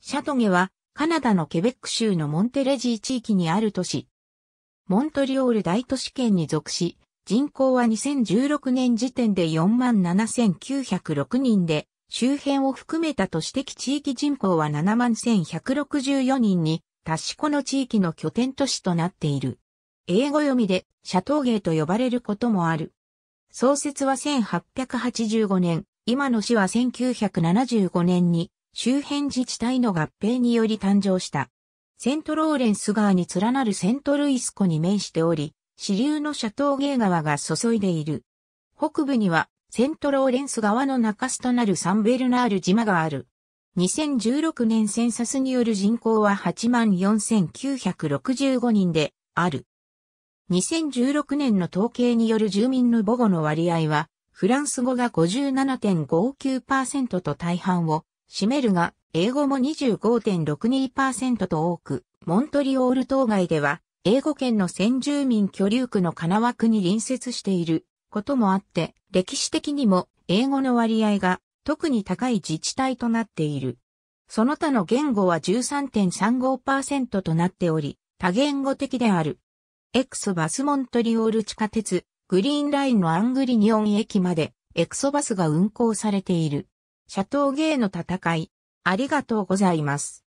シャトゲは、カナダのケベック州のモンテレジー地域にある都市。モントリオール大都市圏に属し、人口は2016年時点で47,906人で、周辺を含めた都市的地域人口は71,164人に、達しこの地域の拠点都市となっている。英語読みで、シャトーゲーと呼ばれることもある。創設は1885年、今の市は1975年に周辺自治体の合併により誕生した。セントローレンス川に連なるセントルイス湖に面しており、支流のシャトーゲー川が注いでいる。北部にはセントローレンス川の中州となるサンベルナール島がある。2016年センサスによる人口は84,965人である。2016年の統計による住民の母語の割合は、フランス語が57.59%と大半を占めるが、英語も25.62%と多く、モントリオール島外では、英語圏の先住民居留区のカナワ区に隣接していることもあって、歴史的にも英語の割合が特に高い自治体となっている。その他の言語は13.35%となっており、多言語的である。エクソバスモントリオール地下鉄、グリーンラインのアングリニオン駅まで、エクソバスが運行されている。シャトーゲーの戦い。ありがとうございます。